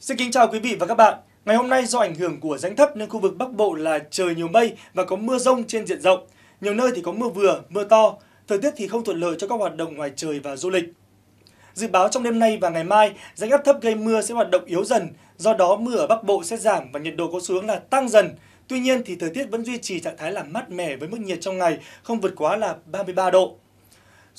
Xin kính chào quý vị và các bạn. Ngày hôm nay do ảnh hưởng của rãnh thấp nên khu vực Bắc Bộ là trời nhiều mây và có mưa rông trên diện rộng. Nhiều nơi thì có mưa vừa, mưa to. Thời tiết thì không thuận lợi cho các hoạt động ngoài trời và du lịch. Dự báo trong đêm nay và ngày mai, rãnh áp thấp gây mưa sẽ hoạt động yếu dần, do đó mưa ở Bắc Bộ sẽ giảm và nhiệt độ có xu hướng là tăng dần. Tuy nhiên thì thời tiết vẫn duy trì trạng thái là mát mẻ với mức nhiệt trong ngày không vượt quá là 33 độ.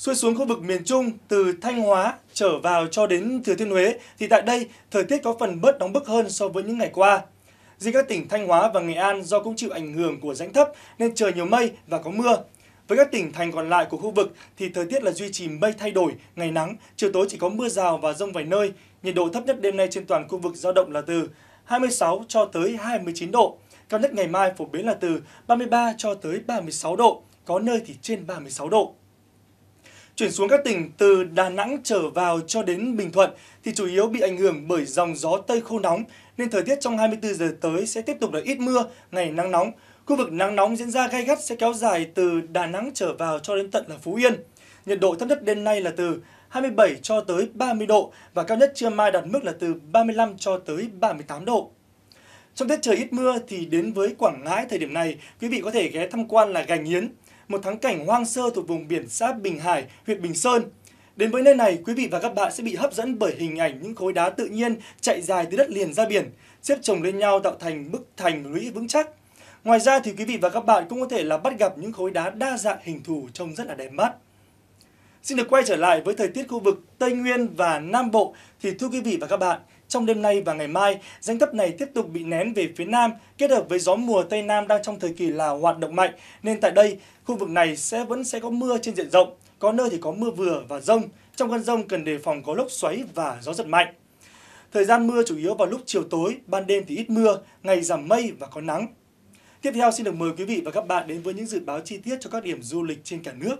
Xuôi xuống khu vực miền Trung từ Thanh Hóa trở vào cho đến Thừa Thiên Huế thì tại đây thời tiết có phần bớt nóng bức hơn so với những ngày qua. Riêng các tỉnh Thanh Hóa và Nghệ An do cũng chịu ảnh hưởng của rãnh thấp nên trời nhiều mây và có mưa. Với các tỉnh thành còn lại của khu vực thì thời tiết là duy trì mây thay đổi, ngày nắng, chiều tối chỉ có mưa rào và rông vài nơi. Nhiệt độ thấp nhất đêm nay trên toàn khu vực dao động là từ 26 cho tới 29 độ. Cao nhất ngày mai phổ biến là từ 33 cho tới 36 độ, có nơi thì trên 36 độ. Chuyển xuống các tỉnh từ Đà Nẵng trở vào cho đến Bình Thuận thì chủ yếu bị ảnh hưởng bởi dòng gió Tây khô nóng nên thời tiết trong 24 giờ tới sẽ tiếp tục là ít mưa, ngày nắng nóng. Khu vực nắng nóng diễn ra gay gắt sẽ kéo dài từ Đà Nẵng trở vào cho đến tận là Phú Yên. Nhiệt độ thấp nhất đêm nay là từ 27 cho tới 30 độ và cao nhất trưa mai đạt mức là từ 35 cho tới 38 độ. Trong tiết trời ít mưa thì đến với Quảng Ngãi thời điểm này, quý vị có thể ghé tham quan là Gành Hiến một thắng cảnh hoang sơ thuộc vùng biển giáp Bình Hải, huyện Bình Sơn. Đến với nơi này, quý vị và các bạn sẽ bị hấp dẫn bởi hình ảnh những khối đá tự nhiên chạy dài từ đất liền ra biển, xếp chồng lên nhau tạo thành bức thành lũy vững chắc. Ngoài ra thì quý vị và các bạn cũng có thể là bắt gặp những khối đá đa dạng hình thù trông rất là đẹp mắt. Xin được quay trở lại với thời tiết khu vực Tây Nguyên và Nam Bộ thì thưa quý vị và các bạn, trong đêm nay và ngày mai, rãnh thấp này tiếp tục bị nén về phía nam kết hợp với gió mùa Tây Nam đang trong thời kỳ là hoạt động mạnh nên tại đây khu vực này sẽ vẫn sẽ có mưa trên diện rộng, có nơi thì có mưa vừa và rông. Trong cơn rông cần đề phòng có lốc xoáy và gió giật mạnh. Thời gian mưa chủ yếu vào lúc chiều tối, ban đêm thì ít mưa, ngày giảm mây và có nắng. Tiếp theo xin được mời quý vị và các bạn đến với những dự báo chi tiết cho các điểm du lịch trên cả nước.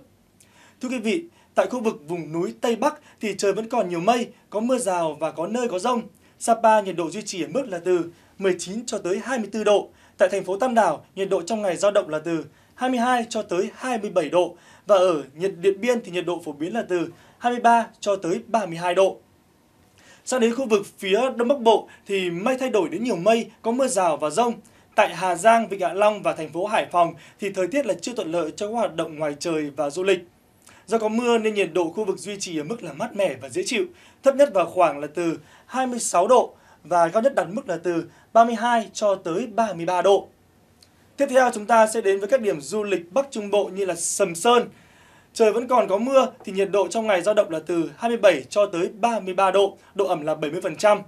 Thưa quý vị, tại khu vực vùng núi Tây Bắc thì trời vẫn còn nhiều mây, có mưa rào và có nơi có rông. Sapa nhiệt độ duy trì ở mức là từ 19 cho tới 24 độ. Tại thành phố Tam Đảo, nhiệt độ trong ngày giao động là từ 22 cho tới 27 độ và ở nhiệt Điện Biên thì nhiệt độ phổ biến là từ 23 cho tới 32 độ. Sang đến khu vực phía Đông Bắc Bộ thì mây thay đổi đến nhiều mây, có mưa rào và rông. Tại Hà Giang, Vịnh Hạ Long và thành phố Hải Phòng thì thời tiết là chưa thuận lợi cho các hoạt động ngoài trời và du lịch. Do có mưa nên nhiệt độ khu vực duy trì ở mức là mát mẻ và dễ chịu, thấp nhất vào khoảng là từ 26 độ và cao nhất đạt mức là từ 32 cho tới 33 độ. Tiếp theo chúng ta sẽ đến với các điểm du lịch Bắc Trung Bộ như là Sầm Sơn. Trời vẫn còn có mưa thì nhiệt độ trong ngày dao động là từ 27 cho tới 33 độ, độ ẩm là 70%.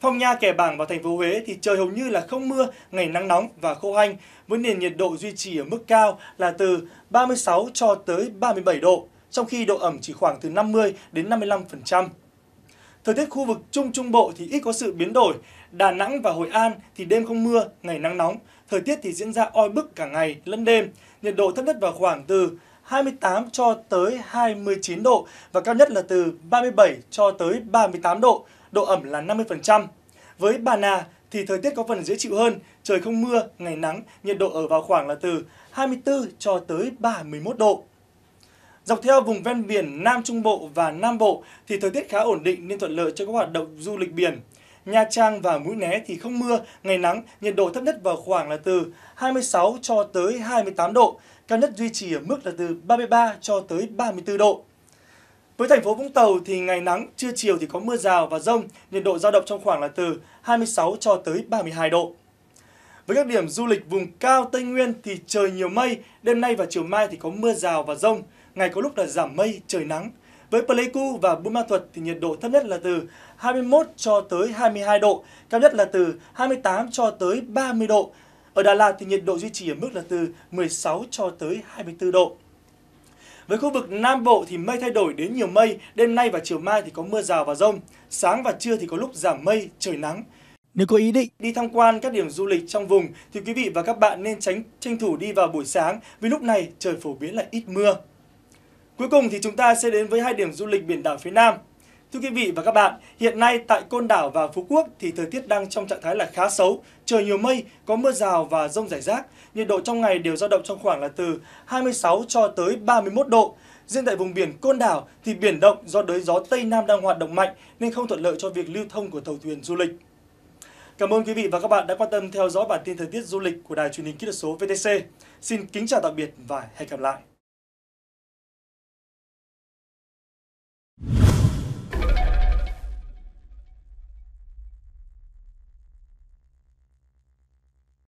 Phong Nha, Kẻ Bảng và thành phố Huế thì trời hầu như là không mưa, ngày nắng nóng và khô hanh với nền nhiệt độ duy trì ở mức cao là từ 36 cho tới 37 độ trong khi độ ẩm chỉ khoảng từ 50 đến 55%. Thời tiết khu vực Trung Trung Bộ thì ít có sự biến đổi, Đà Nẵng và Hội An thì đêm không mưa, ngày nắng nóng, thời tiết thì diễn ra oi bức cả ngày lẫn đêm, nhiệt độ thấp nhất vào khoảng từ 28 cho tới 29 độ và cao nhất là từ 37 cho tới 38 độ, độ ẩm là 50%. Với Bà Nà thì thời tiết có phần dễ chịu hơn, trời không mưa, ngày nắng, nhiệt độ ở vào khoảng là từ 24 cho tới 31 độ. Dọc theo vùng ven biển Nam Trung Bộ và Nam Bộ thì thời tiết khá ổn định nên thuận lợi cho các hoạt động du lịch biển. Nha Trang và Mũi Né thì không mưa, ngày nắng, nhiệt độ thấp nhất vào khoảng là từ 26 cho tới 28 độ, cao nhất duy trì ở mức là từ 33 cho tới 34 độ. Với thành phố Vũng Tàu thì ngày nắng, trưa chiều thì có mưa rào và rông, nhiệt độ dao động trong khoảng là từ 26 cho tới 32 độ. Với các điểm du lịch vùng cao Tây Nguyên thì trời nhiều mây, đêm nay và chiều mai thì có mưa rào và rông, ngày có lúc là giảm mây, trời nắng. Với Pleiku và Buôn Ma thuật thì nhiệt độ thấp nhất là từ 21 cho tới 22 độ, cao nhất là từ 28 cho tới 30 độ. Ở Đà Lạt thì nhiệt độ duy trì ở mức là từ 16 cho tới 24 độ. Với khu vực Nam Bộ thì mây thay đổi đến nhiều mây, đêm nay và chiều mai thì có mưa rào và rông. Sáng và trưa thì có lúc giảm mây, trời nắng. Nếu có ý định đi tham quan các điểm du lịch trong vùng thì quý vị và các bạn nên tránh tranh thủ đi vào buổi sáng vì lúc này trời phổ biến là ít mưa. Cuối cùng thì chúng ta sẽ đến với hai điểm du lịch biển đảo phía Nam. Thưa quý vị và các bạn, hiện nay tại Côn Đảo và Phú Quốc thì thời tiết đang trong trạng thái là khá xấu, trời nhiều mây, có mưa rào và rông rải rác. Nhiệt độ trong ngày đều dao động trong khoảng là từ 26 cho tới 31 độ. Riêng tại vùng biển Côn Đảo thì biển động do đới gió Tây Nam đang hoạt động mạnh nên không thuận lợi cho việc lưu thông của tàu thuyền du lịch. Cảm ơn quý vị và các bạn đã quan tâm theo dõi bản tin thời tiết du lịch của Đài truyền hình kỹ thuật số VTC. Xin kính chào tạm biệt và hẹn gặp lại.